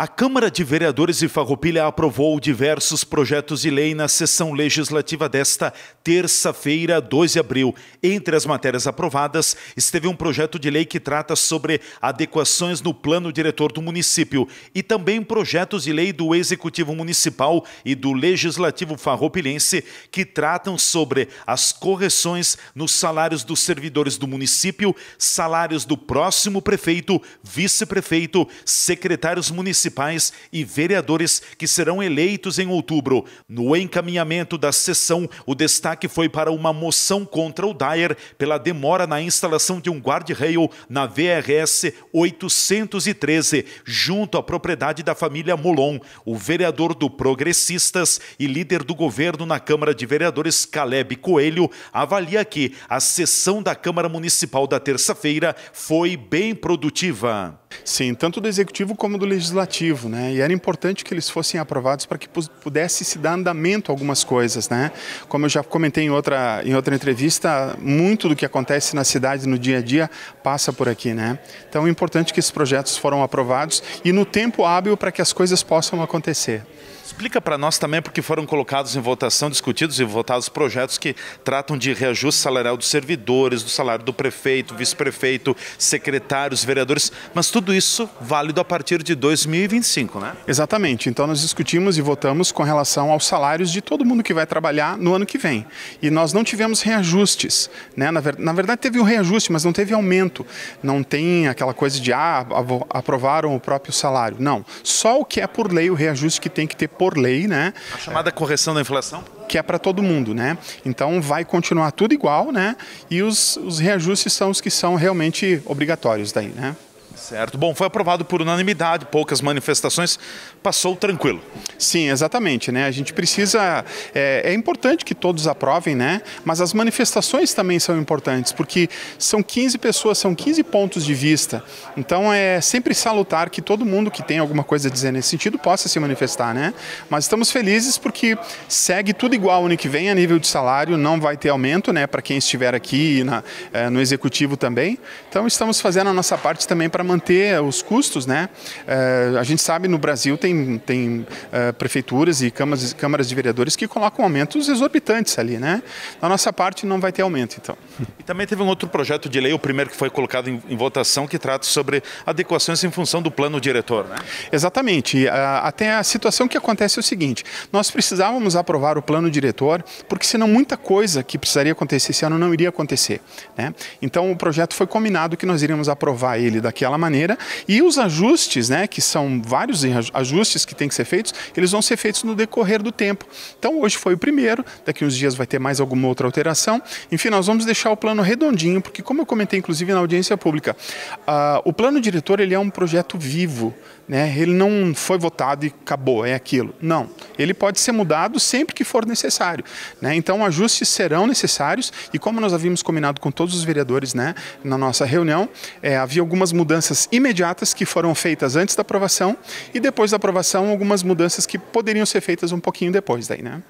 A Câmara de Vereadores de Farroupilha aprovou diversos projetos de lei na sessão legislativa desta terça-feira, 2 de abril. Entre as matérias aprovadas, esteve um projeto de lei que trata sobre adequações no plano diretor do município e também projetos de lei do Executivo Municipal e do Legislativo farroupilense que tratam sobre as correções nos salários dos servidores do município, salários do próximo prefeito, vice-prefeito, secretários municipais municipais e vereadores que serão eleitos em outubro. No encaminhamento da sessão, o destaque foi para uma moção contra o Dyer pela demora na instalação de um guard-rail na VRS 813, junto à propriedade da família Molon. O vereador do Progressistas e líder do governo na Câmara de Vereadores, Caleb Coelho, avalia que a sessão da Câmara Municipal da terça-feira foi bem produtiva. Sim, tanto do executivo como do legislativo, né? E era importante que eles fossem aprovados para que pudesse se dar andamento a algumas coisas, né? Como eu já comentei em outra, em outra entrevista, muito do que acontece na cidade no dia a dia passa por aqui, né? Então é importante que esses projetos foram aprovados e no tempo hábil para que as coisas possam acontecer. Explica para nós também porque foram colocados em votação, discutidos e votados projetos que tratam de reajuste salarial dos servidores, do salário do prefeito, vice-prefeito, secretários, vereadores, mas tudo isso válido a partir de 2025, né? Exatamente. Então nós discutimos e votamos com relação aos salários de todo mundo que vai trabalhar no ano que vem. E nós não tivemos reajustes, né? Na, ver... Na verdade teve um reajuste, mas não teve aumento. Não tem aquela coisa de ah, aprovaram o próprio salário. Não. Só o que é por lei o reajuste que tem que ter por lei, né? A chamada correção da inflação? Que é para todo mundo, né? Então vai continuar tudo igual, né? E os, os reajustes são os que são realmente obrigatórios daí, né? Certo. Bom, foi aprovado por unanimidade, poucas manifestações, passou tranquilo. Sim, exatamente, né? A gente precisa. É, é, importante que todos aprovem, né? Mas as manifestações também são importantes, porque são 15 pessoas, são 15 pontos de vista. Então é sempre salutar que todo mundo que tem alguma coisa a dizer nesse sentido possa se manifestar, né? Mas estamos felizes porque segue tudo igual ano que vem a nível de salário, não vai ter aumento, né? Para quem estiver aqui na, é, no executivo também. Então estamos fazendo a nossa parte também para manter os custos, né? Uh, a gente sabe no Brasil tem, tem uh, prefeituras e câmaras, câmaras de vereadores que colocam aumentos exorbitantes ali, né? Na nossa parte não vai ter aumento, então. E também teve um outro projeto de lei, o primeiro que foi colocado em, em votação, que trata sobre adequações em função do plano diretor, né? Exatamente. Ah, até a situação que acontece é o seguinte: nós precisávamos aprovar o plano diretor, porque senão muita coisa que precisaria acontecer esse ano não iria acontecer. Né? Então o projeto foi combinado que nós iríamos aprovar ele daquela maneira e os ajustes, né, que são vários ajustes que têm que ser feitos, eles vão ser feitos no decorrer do tempo. Então hoje foi o primeiro, daqui uns dias vai ter mais alguma outra alteração. Enfim, nós vamos deixar deixar o plano redondinho, porque como eu comentei inclusive na audiência pública, uh, o plano diretor ele é um projeto vivo, né? Ele não foi votado e acabou, é aquilo. Não, ele pode ser mudado sempre que for necessário, né? Então ajustes serão necessários e como nós havíamos combinado com todos os vereadores, né, na nossa reunião, é, havia algumas mudanças imediatas que foram feitas antes da aprovação e depois da aprovação algumas mudanças que poderiam ser feitas um pouquinho depois daí, né?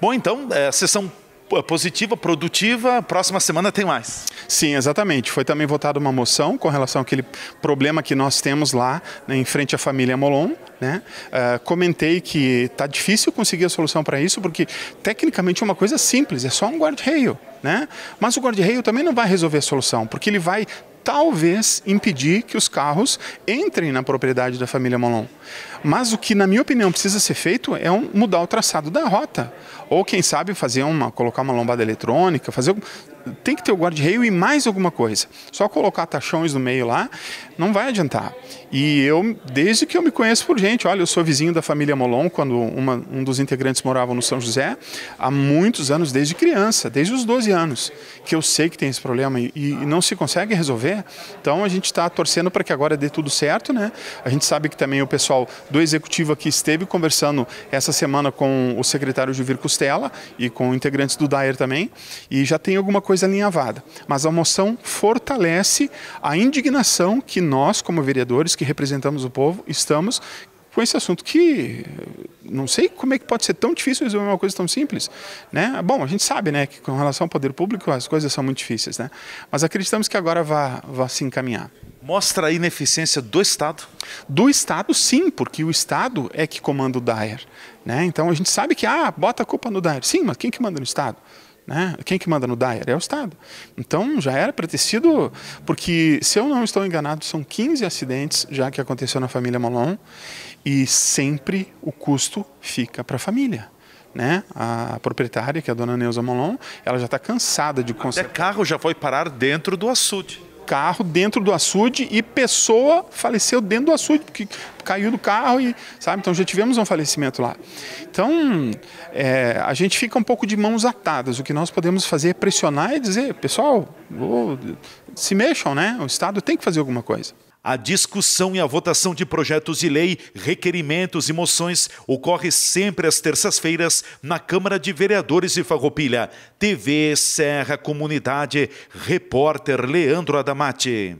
Bom, então, eh, a sessão é positiva, produtiva. Próxima semana tem mais. Sim, exatamente. Foi também votada uma moção com relação àquele problema que nós temos lá né, em frente à família Molon. Né? Uh, comentei que está difícil conseguir a solução para isso, porque tecnicamente é uma coisa simples, é só um guarda-rail. Né? Mas o guarda-rail também não vai resolver a solução, porque ele vai talvez impedir que os carros entrem na propriedade da família Molon. Mas o que, na minha opinião, precisa ser feito é um, mudar o traçado da rota. Ou, quem sabe, fazer uma, colocar uma lombada eletrônica, fazer, tem que ter o guarda-reio e mais alguma coisa. Só colocar tachões no meio lá não vai adiantar. E eu, desde que eu me conheço por gente, olha, eu sou vizinho da família Molon, quando uma, um dos integrantes morava no São José, há muitos anos, desde criança, desde os 12 anos, que eu sei que tem esse problema e, e não se consegue resolver. Então a gente está torcendo para que agora dê tudo certo, né? A gente sabe que também o pessoal do executivo aqui esteve conversando essa semana com o secretário Juvir Costela e com integrantes do Dair também, e já tem alguma coisa coisa alinhavada. Mas a moção fortalece a indignação que nós, como vereadores que representamos o povo, estamos com esse assunto que eh, não sei como é que pode ser tão difícil resolver uma coisa tão simples, né? Bom, a gente sabe, né, que com relação ao poder público as coisas são muito difíceis, né? Mas acreditamos que agora vá, vá se encaminhar. Mostra a ineficiência do Estado? Do Estado, sim, porque o Estado é que comanda o DAER, né? Então a gente sabe que, ah, bota a culpa no DAER. Sim, mas quem que manda no Estado? Né? Quem que manda no Dyer? É o Estado. Então já era para ter sido, porque se eu não estou enganado, são 15 acidentes já que aconteceu na família Molon e sempre o custo fica para a família. Né? A proprietária, que é a dona Neuza Molon, ela já está cansada de consertar. Até carro já foi parar dentro do açude carro dentro do açude e pessoa faleceu dentro do açude, porque caiu do carro e, sabe, então já tivemos um falecimento lá. Então, é, a gente fica um pouco de mãos atadas. O que nós podemos fazer é pressionar e dizer, pessoal, se mexam, né? O Estado tem que fazer alguma coisa. A discussão e a votação de projetos de lei, requerimentos e moções ocorre sempre às terças-feiras na Câmara de Vereadores de Farroupilha. TV Serra Comunidade, repórter Leandro Adamati.